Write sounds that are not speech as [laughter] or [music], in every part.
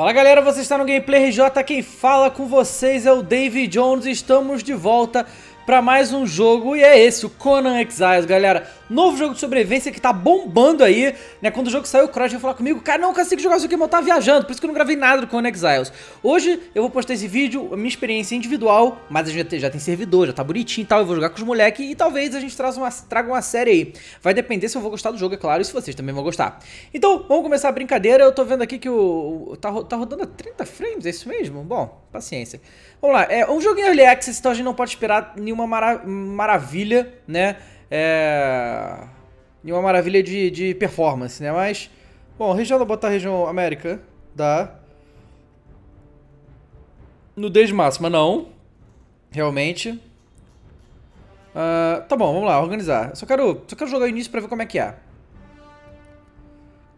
Fala galera, você está no Gameplay RJ, quem fala com vocês é o David Jones, estamos de volta para mais um jogo e é esse, o Conan Exiles, galera. Novo jogo de sobrevivência que tá bombando aí, né? Quando o jogo saiu, o Cross ia falar comigo, cara, não consigo jogar isso aqui, mas eu tava viajando, por isso que eu não gravei nada do Conan Exiles. Hoje eu vou postar esse vídeo, a minha experiência individual, mas a gente já tem servidor, já tá bonitinho e tal, eu vou jogar com os moleques e talvez a gente traga uma, traga uma série aí. Vai depender se eu vou gostar do jogo, é claro, e se vocês também vão gostar. Então, vamos começar a brincadeira, eu tô vendo aqui que o... o tá, tá rodando a 30 frames, é isso mesmo? Bom, paciência. Vamos lá, é um jogo em Early Access, então a gente não pode esperar nenhuma uma mara maravilha, né? É... Uma maravilha de, de performance, né? Mas, bom, região, da Bota, região América da nudez máxima, não. Realmente. Uh, tá bom, vamos lá, organizar. Só quero, só quero jogar o início pra ver como é que é.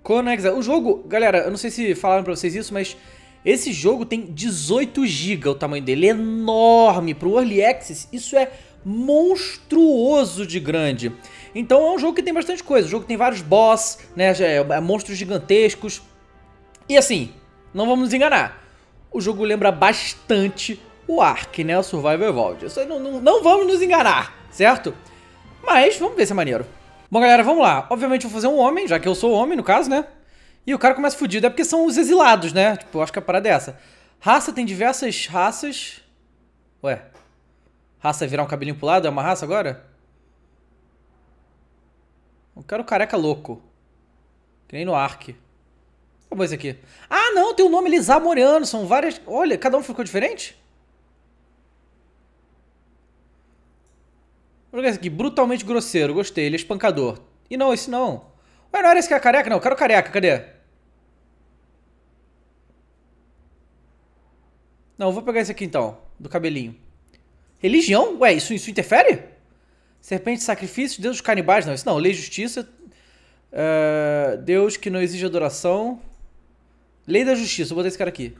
Conexa. O jogo, galera, eu não sei se falaram pra vocês isso, mas esse jogo tem 18 GB o tamanho dele, é enorme para o Early Access, isso é monstruoso de grande. Então é um jogo que tem bastante coisa, o jogo tem vários boss, né, é, é monstros gigantescos. E assim, não vamos nos enganar, o jogo lembra bastante o Ark, né, o Survival Evolved. Isso não, não, não vamos nos enganar, certo? Mas vamos ver se é maneiro. Bom, galera, vamos lá. Obviamente vou fazer um homem, já que eu sou homem, no caso, né? E o cara começa fudido, é porque são os exilados, né? Tipo, eu acho que é a parada dessa é Raça tem diversas raças. Ué. Raça é virar um cabelinho pro lado? É uma raça agora? Eu quero careca louco. Que nem no Ark. Como é esse aqui? Ah, não, tem o um nome Lisamoriano. São várias. Olha, cada um ficou diferente? Olha esse aqui. Brutalmente grosseiro. Gostei. Ele é espancador. E não, esse não. Mas não era esse que era é careca? Não, eu quero careca, cadê? Não, eu vou pegar esse aqui então, do cabelinho. Religião? Ué, isso, isso interfere? Serpente, sacrifício, Deus dos canibais? Não, isso não. Lei, justiça. Uh, Deus que não exige adoração. Lei da justiça, eu ter esse cara aqui.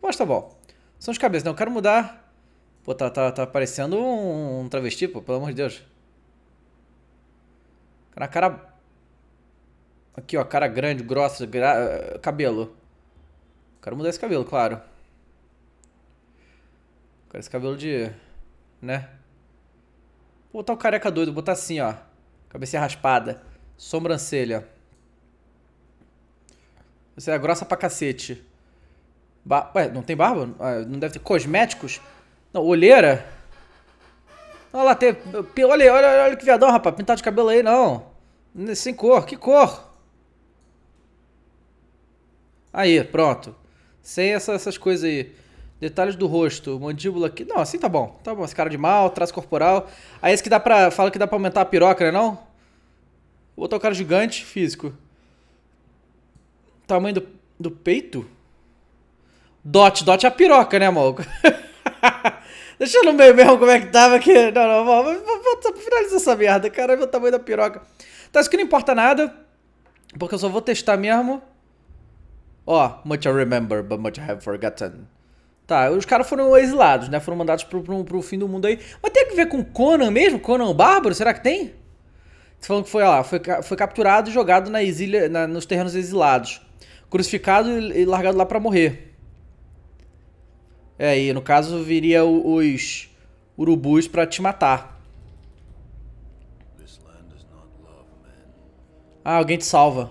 Mas tá bom. São os cabelos, Não, eu quero mudar. Pô, tá, tá, tá parecendo um, um travesti, pô, pelo amor de Deus. Na cara Aqui, ó, cara grande, grossa, gra... cabelo. Quero mudar esse cabelo, claro. Quero esse cabelo de. né? Vou botar o careca doido, vou botar assim, ó. cabeça raspada. Sobrancelha. Você é grossa pra cacete. Ba... Ué, não tem barba? Ah, não deve ter. Cosméticos? Não, olheira? Olha lá, tem... olha, olha, olha que viadão, rapaz. Pintar de cabelo aí, não. Sem cor. Que cor? Aí, pronto. Sem essa, essas coisas aí. Detalhes do rosto, mandíbula aqui. Não, assim tá bom. Tá bom, esse cara de mal, traço corporal. Aí esse que dá pra. Fala que dá pra aumentar a piroca, né não? Vou botar o cara gigante, físico. Tamanho do, do peito? Dot, dot é a piroca, né, maluco? [laughs] Deixa no meio mesmo como é que tava aqui. Não, não, vou, vou, vou finalizar essa merda. Cara, o tamanho da piroca. Tá, isso aqui não importa nada. Porque eu só vou testar mesmo. Ó, oh, much I remember, but much I have forgotten. Tá, os caras foram exilados, né? Foram mandados pro, pro, pro fim do mundo aí. Mas tem a ver com Conan mesmo? Conan o Bárbaro? Será que tem? Você falando que foi, ó lá, foi, foi capturado e jogado na exilha, na, nos terrenos exilados. Crucificado e, e largado lá para morrer. É, e no caso viria o, os urubus para te matar. Ah, alguém te salva.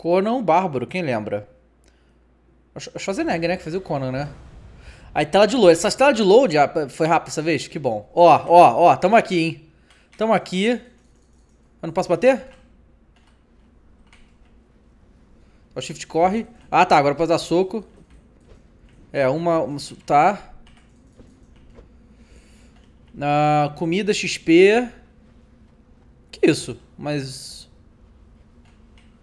Conan o Bárbaro, quem lembra? O Schwarzenegger, né? Que fazia o Conan, né? Aí tela de load. Essa tela de load ah, foi rápida essa vez? Que bom. Ó, ó, ó, tamo aqui, hein? Tamo aqui. Eu não posso bater? O shift corre. Ah, tá. Agora posso dar soco. É, uma... uma tá. Ah, comida, XP. Que isso? Mas...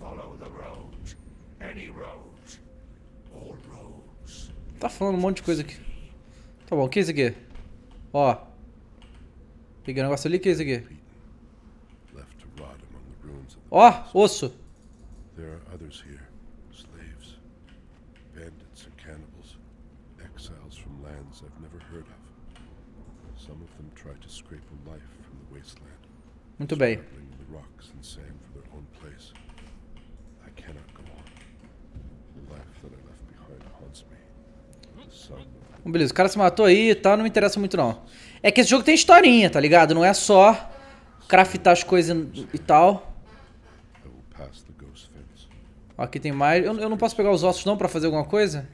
Follow the road. Any road. All roads. Tá falando um monte de coisa aqui. Tá bom, o que é isso aqui? Ó. Peguei um negócio ali, o que é isso aqui? Ó, osso. There are others here. Slaves, bandits and cannibals, exiles from lands I've never heard of. Some of them try to scrape a life from the wasteland. Muito bem. Bom, então, beleza, o cara se matou aí e tá, tal, não me interessa muito não. É que esse jogo tem historinha, tá ligado? Não é só craftar as coisas e tal. aqui tem mais. Eu, eu, não posso pegar os ossos não pra fazer alguma coisa?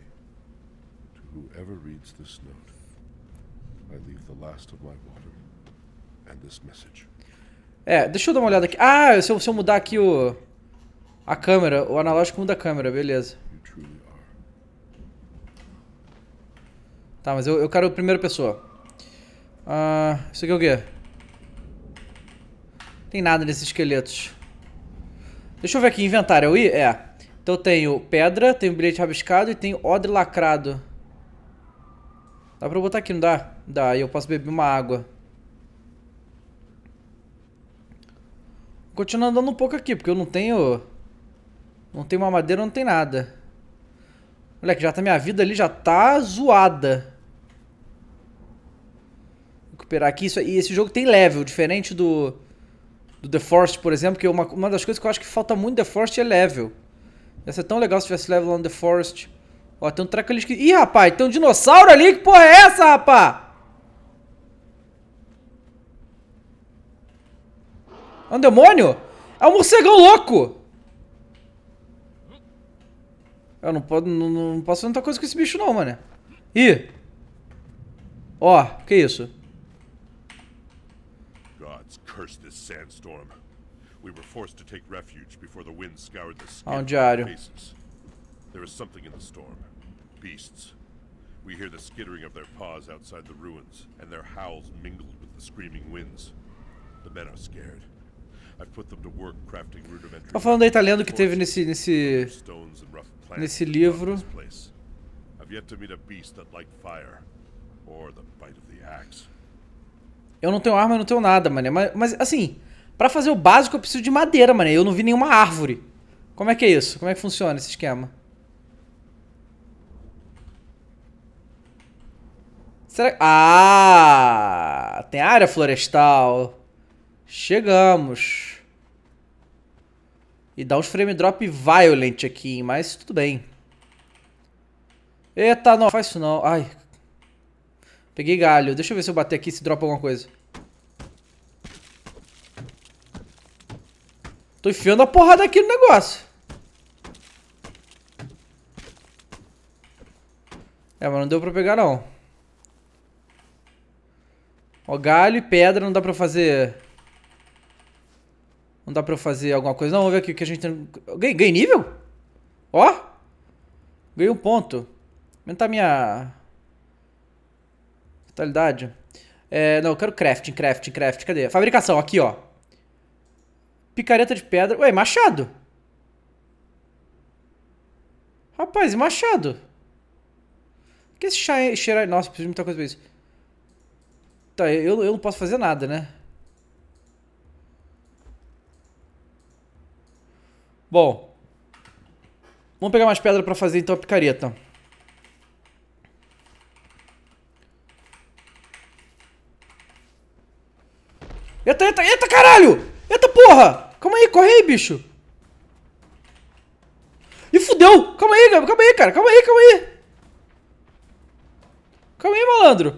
É, deixa eu dar uma olhada aqui. Ah, se eu, se eu mudar aqui o... A câmera, o analógico muda a câmera, beleza. Tá, mas eu, eu quero primeira pessoa. Ah, isso aqui é o quê? Tem nada nesses esqueletos. Deixa eu ver aqui, inventário. É o I? É. Então eu tenho pedra, tenho bilhete rabiscado e tenho odre lacrado. Dá pra eu botar aqui, não dá? Dá, e eu posso beber uma água. Continuando andando um pouco aqui, porque eu não tenho... Não tenho uma madeira, não tem nada. Moleque, já tá minha vida ali, já tá zoada recuperar aqui. Isso, é, e esse jogo tem level, diferente do, do The Forest, por exemplo, que é uma, uma das coisas que eu acho que falta muito The Forest é level. Ia ser tão legal se tivesse level no The Forest. Ó, tem um tracklist que... Ih, rapaz, tem um dinossauro ali? Que porra é essa, rapá? É um demônio? É um morcegão louco! Eu não, posso, não, não posso fazer muita coisa com esse bicho não, mano. Ih! Ó, que isso? curse this sandstorm. We were forced to take refuge before the wind scoured the sky. our faces. There is something in the storm. Beasts. We hear the skittering of their paws outside the ruins, and their howls mingled with the screaming winds. The men are scared. I've put them to work crafting rudimentary. Tá falando da italiano que teve nesse nesse nesse livro. I've yet to meet a beast that liked fire or the bite of the axe. Eu não tenho arma, eu não tenho nada, mano. Mas, mas assim, para fazer o básico eu preciso de madeira, mano. Eu não vi nenhuma árvore. Como é que é isso? Como é que funciona esse esquema? Será que... Ah! Tem área florestal. Chegamos. E dá uns frame drop violent aqui, mas tudo bem. Eita, não faz isso não. Ai, Peguei galho. Deixa eu ver se eu bater aqui se dropa alguma coisa. Tô enfiando a porrada aqui no negócio. É, mas não deu pra pegar, não. Ó, galho e pedra não dá pra fazer... Não dá pra eu fazer alguma coisa. Não, vamos ver aqui o que a gente tem... Ganhei, ganhei nível? Ó! Ganhei um ponto. Aumentar minha... Totalidade? É, não, eu quero crafting, crafting, crafting. Cadê? Fabricação, aqui, ó. Picareta de pedra. Ué, machado. Rapaz, machado. que esse chá é cheirar... Nossa, preciso de muita coisa pra isso. Tá, eu, eu não posso fazer nada, né? Bom. Vamos pegar mais pedra pra fazer, então, a picareta. porra! Calma aí, corre aí, bicho! E fudeu! Calma aí, calma aí, cara! Calma aí, calma aí! Calma aí, malandro!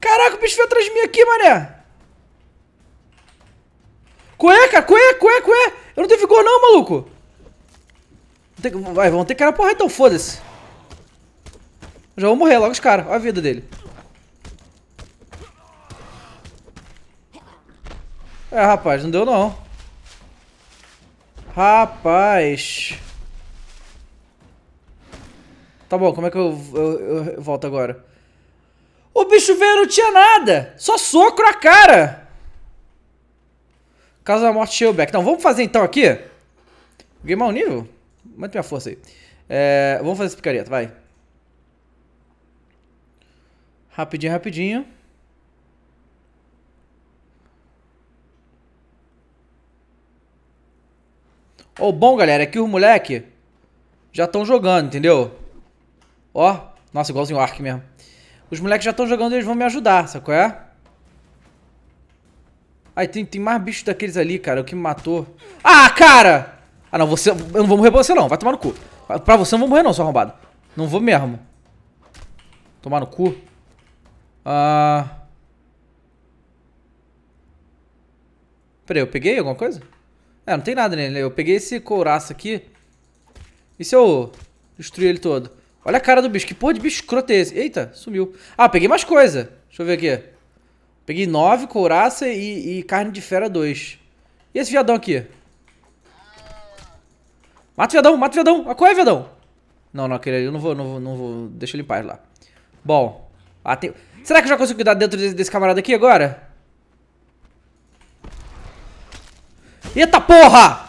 Caraca, o bicho veio atrás de mim aqui, mané! Coé, cara! Coé, coé, coé! Eu não tenho vigor não, maluco! Vai, vamos ter que cara porra então, foda-se! Já vou morrer logo os caras. Olha a vida dele. É, rapaz, não deu não. Rapaz. Tá bom, como é que eu, eu, eu volto agora? O bicho veio não tinha nada. Só soco na cara. Caso da morte, Shellback. Então, vamos fazer então aqui. Gamear o nível? Mante minha força aí. É, vamos fazer essa picareta, vai. Rapidinho, rapidinho. O bom, galera, é que os moleque já estão jogando, entendeu? Ó, nossa, igualzinho o Ark mesmo. Os moleques já estão jogando e eles vão me ajudar, sacou é? Aí tem, tem mais bichos daqueles ali, cara, o que me matou. Ah, cara! Ah, não, você... Eu não vou morrer pra você, não. Vai tomar no cu. Pra você eu não vou morrer, não, seu arrombado. Não vou mesmo. Tomar no cu. Ah... Peraí, eu peguei alguma coisa? É, não tem nada nele. Né? Eu peguei esse couraço aqui. E se eu destruir ele todo? Olha a cara do bicho. Que porra de bicho escroto é esse? Eita, sumiu. Ah, peguei mais coisa. Deixa eu ver aqui. Peguei nove, couraça e, e carne de fera dois. E esse viadão aqui? Mata o viadão, mata o viadão. Acorre, ah, é, viadão. Não, não, aquele ali. Eu não vou, não vou, não vou. Deixa ele em paz lá. Bom. Ah, tem... Será que eu já consigo cuidar dentro desse, desse camarada aqui agora? Eita porra!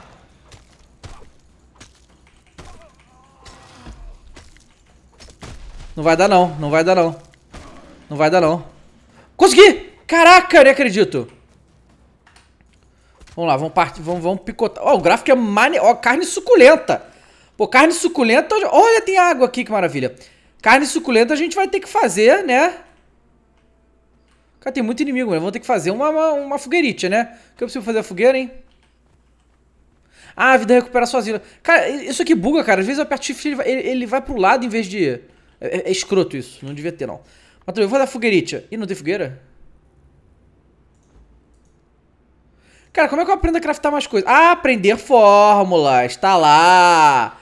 Não vai dar não, não vai dar não. Não vai dar não. Consegui! Caraca, nem acredito. Vamos lá, vamos, part... vamos, vamos picotar. Ó, oh, o gráfico é mane... Ó, oh, carne suculenta. Pô, carne suculenta... Olha, tem água aqui, que maravilha. Carne suculenta a gente vai ter que fazer, né? Cara, tem muito inimigo, né? Vamos ter que fazer uma, uma, uma fogueirite, né? Que eu preciso fazer a fogueira, hein? Ah, a vida recupera sozinha. Cara, isso aqui buga, cara. Às vezes eu aperto shift ele, vai, ele, ele vai pro lado em vez de... É, é, é escroto isso. Não devia ter, não. Mas também, eu vou dar fogueirite. Ih, não tem fogueira? Cara, como é que eu aprendo a craftar mais coisas? Ah, aprender fórmulas. Tá lá.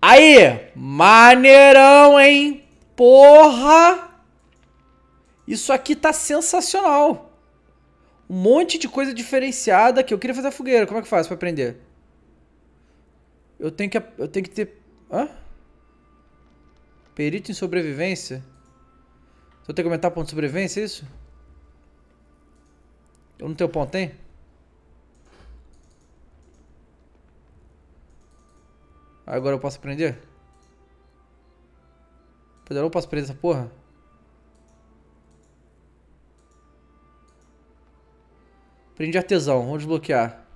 Aí. Maneirão, hein? Porra. Isso aqui tá sensacional. Um monte de coisa diferenciada que eu queria fazer a fogueira. Como é que eu faço pra aprender? Eu tenho que... Eu tenho que ter... Hã? Perito em sobrevivência? Eu tenho que aumentar ponto de sobrevivência, é isso? Eu não tenho ponto, hein? Agora eu posso aprender. Agora eu posso prender essa porra? Prende artesão, vamos desbloquear.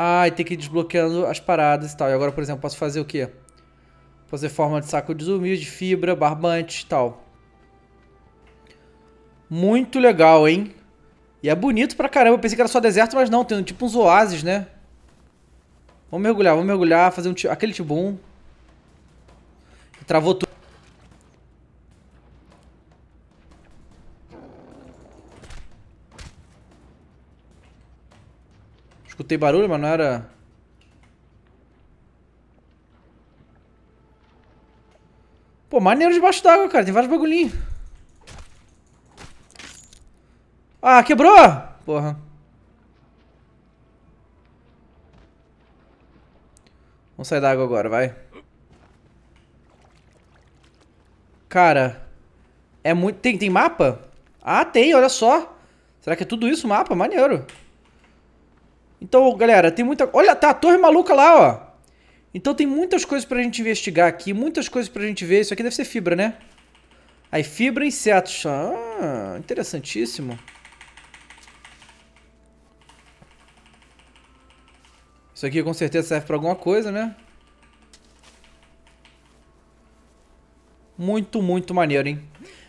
Ah, e tem que ir desbloqueando as paradas e tal. E agora, por exemplo, posso fazer o quê? Fazer forma de saco de zumbi de fibra, barbante e tal. Muito legal, hein? E é bonito pra caramba. Eu pensei que era só deserto, mas não. Tem tipo uns oásis, né? Vamos mergulhar, vamos mergulhar, fazer um aquele tibum. Travou tudo. escutei barulho, mas não era... Pô, maneiro debaixo d'água, cara. Tem vários bagulhinhos. Ah, quebrou! Porra. Vamos sair da água agora, vai. Cara, é muito... Tem, tem mapa? Ah, tem, olha só. Será que é tudo isso mapa? Maneiro. Então, galera, tem muita... Olha, tá a torre maluca lá, ó. Então tem muitas coisas pra gente investigar aqui, muitas coisas pra gente ver. Isso aqui deve ser fibra, né? Aí, fibra e insetos. Ah, interessantíssimo. Isso aqui com certeza serve pra alguma coisa, né? Muito, muito maneiro, hein?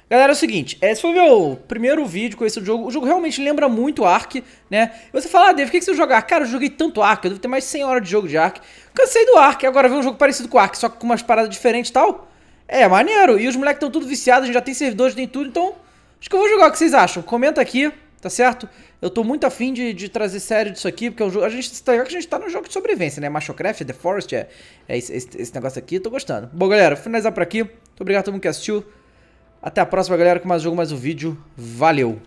Galera, é o seguinte, é, esse foi o meu primeiro vídeo com esse jogo. O jogo realmente lembra muito Ark, né? E você fala, ah, Dave, que você joga Ark? Cara, eu joguei tanto Ark, eu devo ter mais de 100 horas de jogo de Ark. Cansei do Ark, agora ver um jogo parecido com Ark, só com umas paradas diferentes e tal. É, maneiro. E os moleques estão tudo viciados, a gente já tem servidores, tem tudo, então... Acho que eu vou jogar, o que vocês acham? Comenta aqui, tá certo? Eu tô muito afim de, de trazer sério disso aqui, porque é um jogo... A gente, tá a gente tá no jogo de sobrevivência, né? Machocraft, The Forest, é, é esse, esse, esse negócio aqui, tô gostando. Bom, galera, finalizar por aqui. Muito obrigado a todo mundo que assistiu. Até a próxima, galera, com mais jogo, mais um vídeo. Valeu!